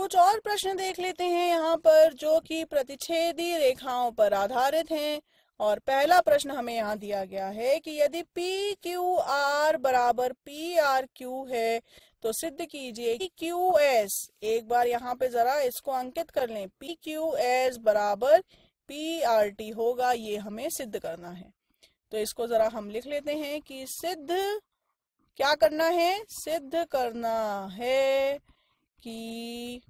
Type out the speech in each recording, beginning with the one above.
कुछ और प्रश्न देख लेते हैं यहाँ पर जो कि प्रतिच्छेदी रेखाओं पर आधारित हैं और पहला प्रश्न हमें यहाँ दिया गया है कि यदि पी क्यू आर बराबर पी आर क्यू है तो सिद्ध कीजिए कि क्यू एस एक बार यहाँ पे जरा इसको अंकित कर लें पी क्यू एस बराबर पी आर टी होगा ये हमें सिद्ध करना है तो इसको जरा हम लिख लेते हैं कि सिद्ध क्या करना है सिद्ध करना है कि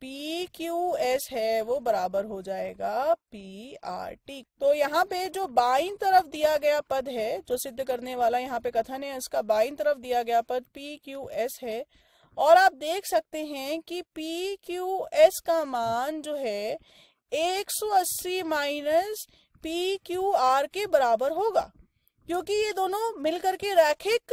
पी क्यू एस है वो बराबर हो जाएगा पी आर टी तो यहाँ पे जो बाईं तरफ दिया गया पद है जो सिद्ध करने वाला यहाँ पे कथन है इसका बाईं तरफ दिया गया पद पी क्यू एस है और आप देख सकते हैं कि पी क्यू एस का मान जो है 180 माइनस पी क्यू आर के बराबर होगा क्योंकि ये दोनों मिलकर के रैखिक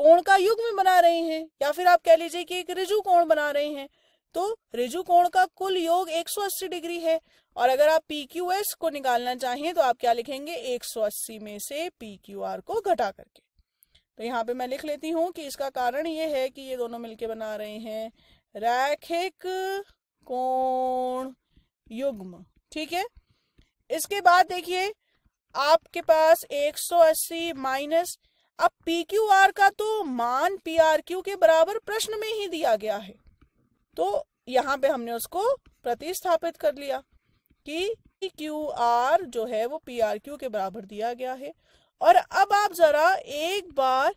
कोण का युग्म बना रहे हैं या फिर आप कह लीजिए कि एक रिजु कोण बना रहे हैं तो रिजु कोण का कुल योग 180 डिग्री है और अगर आप PQS को निकालना चाहें तो आप क्या लिखेंगे 180 में से PQR को घटा करके तो यहाँ पे मैं लिख लेती हूँ कि इसका कारण ये है कि ये दोनों मिलके बना रहे हैं रैखिक कोण युग्म ठीक है इसके बाद देखिए आपके पास 180 माइनस अब पी क्यू आर का तो मान पी आर क्यू के बराबर प्रश्न में ही दिया गया है तो यहाँ पे हमने उसको प्रतिस्थापित कर लिया कि क्यू आर जो है वो पी आर क्यू के बराबर दिया गया है और अब आप जरा एक बार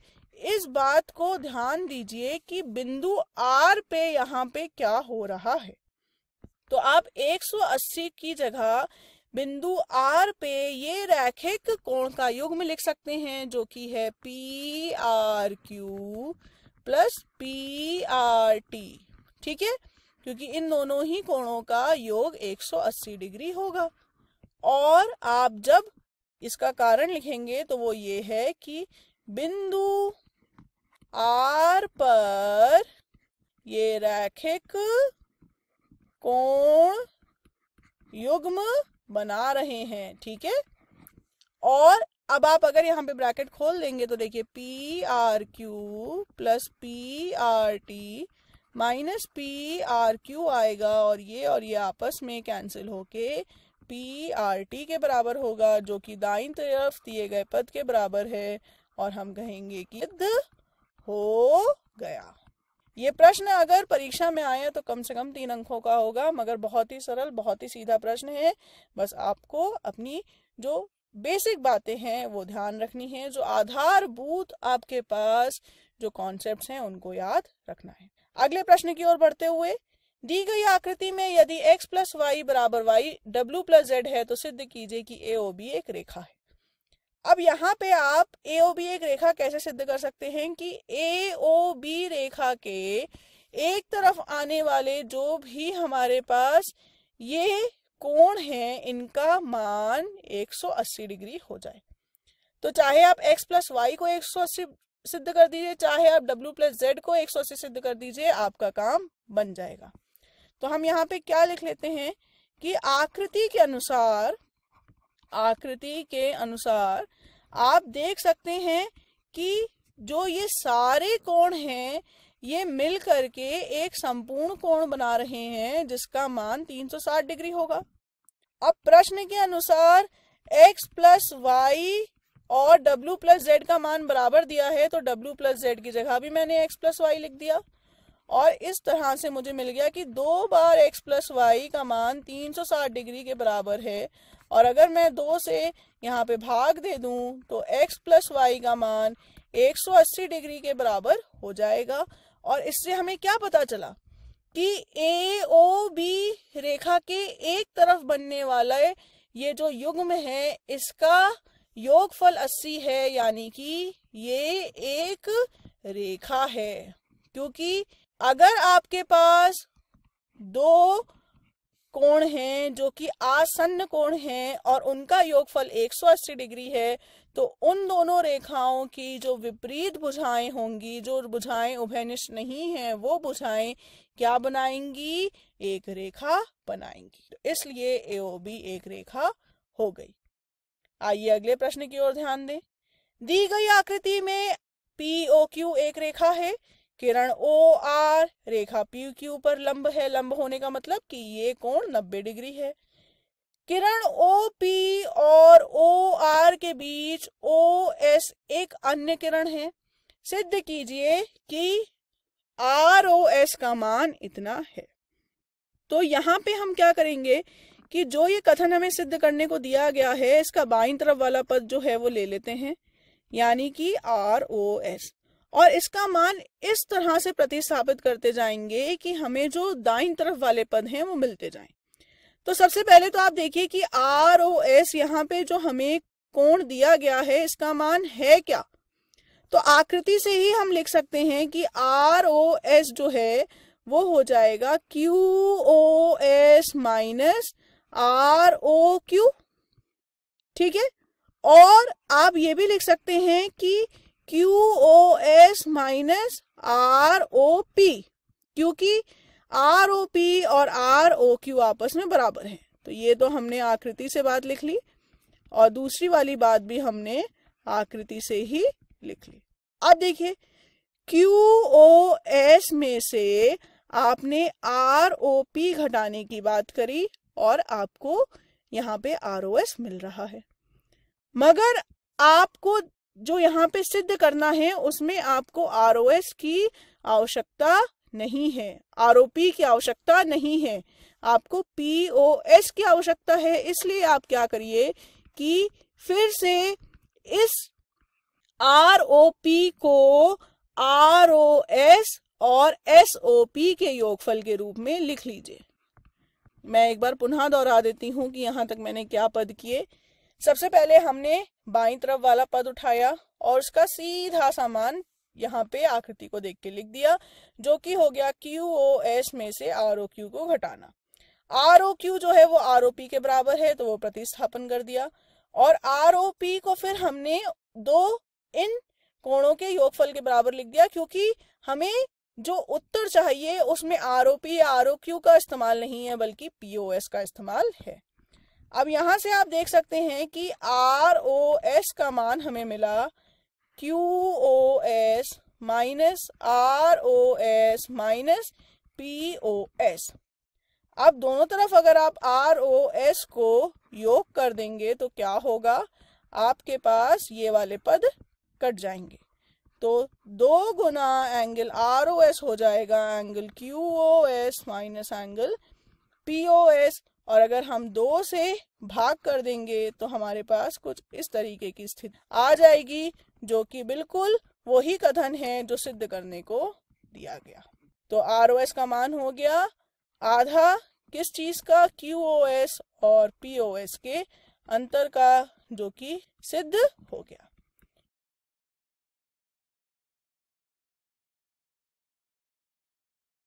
इस बात को ध्यान दीजिए कि बिंदु आर पे यहाँ पे क्या हो रहा है तो आप 180 की जगह बिंदु आर पे ये रैखिक कोण का युग्म लिख सकते हैं जो कि है P R Q plus P R T ठीक है क्योंकि इन दोनों ही कोणों का योग 180 डिग्री होगा और आप जब इसका कारण लिखेंगे तो वो ये है कि बिंदु आर पर ये रैखिक कोण युग्म बना रहे हैं ठीक है और अब आप अगर यहाँ पे ब्रैकेट खोल देंगे तो देखिए P R Q plus P R T minus P R Q आएगा और ये और ये आपस में कैंसिल होके पी आर टी के बराबर होगा जो कि दाईं तरफ दिए गए पद के बराबर है और हम कहेंगे कि हो गया ये प्रश्न अगर परीक्षा में आया तो कम से कम तीन अंकों का होगा मगर बहुत ही सरल बहुत ही सीधा प्रश्न है बस आपको अपनी जो बेसिक बातें हैं वो ध्यान रखनी है जो आधारभूत आपके पास जो कॉन्सेप्ट्स हैं उनको याद रखना है अगले प्रश्न की ओर बढ़ते हुए दी गई आकृति में यदि x प्लस वाई बराबर वाई डब्ल्यू प्लस जेड है तो सिद्ध कीजिए कि ए ओ बी एक रेखा है अब यहाँ पे आप ए ओ बी एक रेखा कैसे सिद्ध कर सकते हैं कि ए ओ बी रेखा के एक तरफ आने वाले जो भी हमारे पास ये कोण है इनका मान 180 डिग्री हो जाए तो चाहे आप x प्लस वाई को 180 सिद्ध कर दीजिए चाहे आप w प्लस जेड को 180 सिद्ध कर दीजिए आपका काम बन जाएगा तो हम यहाँ पे क्या लिख लेते हैं कि आकृति के अनुसार आकृति के अनुसार आप देख सकते हैं कि जो ये सारे कोण हैं ये मिल करके एक संपूर्ण कोण बना रहे हैं जिसका मान 360 डिग्री होगा अब प्रश्न के अनुसार x प्लस वाई और w प्लस जेड का मान बराबर दिया है तो w प्लस जेड की जगह भी मैंने x प्लस वाई लिख दिया और इस तरह से मुझे मिल गया कि दो बार x प्लस वाई का मान 360 डिग्री के बराबर है और अगर मैं दो से यहाँ पे भाग दे दूं तो x प्लस वाई का मान 180 डिग्री के बराबर हो जाएगा और इससे हमें क्या पता चला कि ए ओ बी रेखा के एक तरफ बनने वाला ये जो युग्म है इसका योगफल 80 है यानी कि ये एक रेखा है क्योंकि अगर आपके पास दो कोण हैं जो कि आसन्न कोण हैं और उनका योगफल 180 डिग्री है तो उन दोनों रेखाओं की जो विपरीत बुझाएं होंगी जो बुझाएं उभयनिष्ठ नहीं हैं वो बुझाएं क्या बनाएंगी एक रेखा बनाएंगी तो इसलिए एओबी एक रेखा हो गई आइए अगले प्रश्न की ओर ध्यान दें दी गई आकृति में क्यू एक रेखा है किरण ओ आर रेखा पी के ऊपर लंब है लंब होने का मतलब कि ये कोण 90 डिग्री है किरण ओ पी और ओ आर के बीच ओ एस एक अन्य किरण है सिद्ध कीजिए कि आर ओ एस का मान इतना है तो यहाँ पे हम क्या करेंगे कि जो ये कथन हमें सिद्ध करने को दिया गया है इसका बाईं तरफ वाला पद जो है वो ले लेते हैं यानी कि आर ओ एस और इसका मान इस तरह से प्रतिस्थापित करते जाएंगे कि हमें जो दाइन तरफ वाले पद हैं वो मिलते जाएं तो सबसे पहले तो आप देखिए कि आर ओ एस यहाँ पे जो हमें कोण दिया गया है इसका मान है क्या तो आकृति से ही हम लिख सकते हैं कि आर ओ एस जो है वो हो जाएगा Q O S minus R O Q ठीक है और आप ये भी लिख सकते हैं कि Q O S minus R O P क्योंकि आर ओ पी और आर ओ क्यू आपस में बराबर हैं तो ये तो हमने आकृति से बात लिख ली और दूसरी वाली बात भी हमने आकृति से ही लिख ली अब देखिए क्यू ओ एस में से आपने आर ओ पी घटाने की बात करी और आपको यहाँ पे आर ओ एस मिल रहा है मगर आपको जो यहाँ पे सिद्ध करना है उसमें आपको आर की आवश्यकता नहीं है आर की आवश्यकता नहीं है आपको पी ओ एस की आवश्यकता है इसलिए आप क्या करिए कि फिर से इस आर ओ पी को आर ओ एस और एस ओ पी के योगफल के रूप में लिख लीजिए मैं एक बार पुनः दोहरा देती हूँ कि यहाँ तक मैंने क्या पद किए सबसे पहले हमने बाई तरफ वाला पद उठाया और उसका सीधा सामान यहाँ पे आकृति को देख के लिख दिया जो कि हो गया क्यू ओ एस में से आर ओ क्यू को घटाना आर ओ क्यू जो है वो आर ओ पी के बराबर है तो वो प्रतिस्थापन कर दिया और आर ओ पी को फिर हमने दो इन कोणों के योगफल के बराबर लिख दिया क्योंकि हमें जो उत्तर चाहिए उसमें आर ओ पी या आर ओ क्यू का इस्तेमाल नहीं है बल्कि पी ओ एस का इस्तेमाल है अब यहां से आप देख सकते हैं कि आर ओ एस का मान हमें मिला Q O S minus R O S minus P O S अब दोनों तरफ अगर आप आर ओ एस को योग कर देंगे तो क्या होगा आपके पास ये वाले पद कट जाएंगे तो दो गुना एंगल आर ओ एस हो जाएगा angle Q O S minus angle P O S और अगर हम दो से भाग कर देंगे तो हमारे पास कुछ इस तरीके की स्थिति आ जाएगी जो कि बिल्कुल वही कथन है जो सिद्ध करने को दिया गया तो आर ओ एस का मान हो गया आधा किस चीज का क्यू ओ एस और पी के अंतर का जो कि सिद्ध हो गया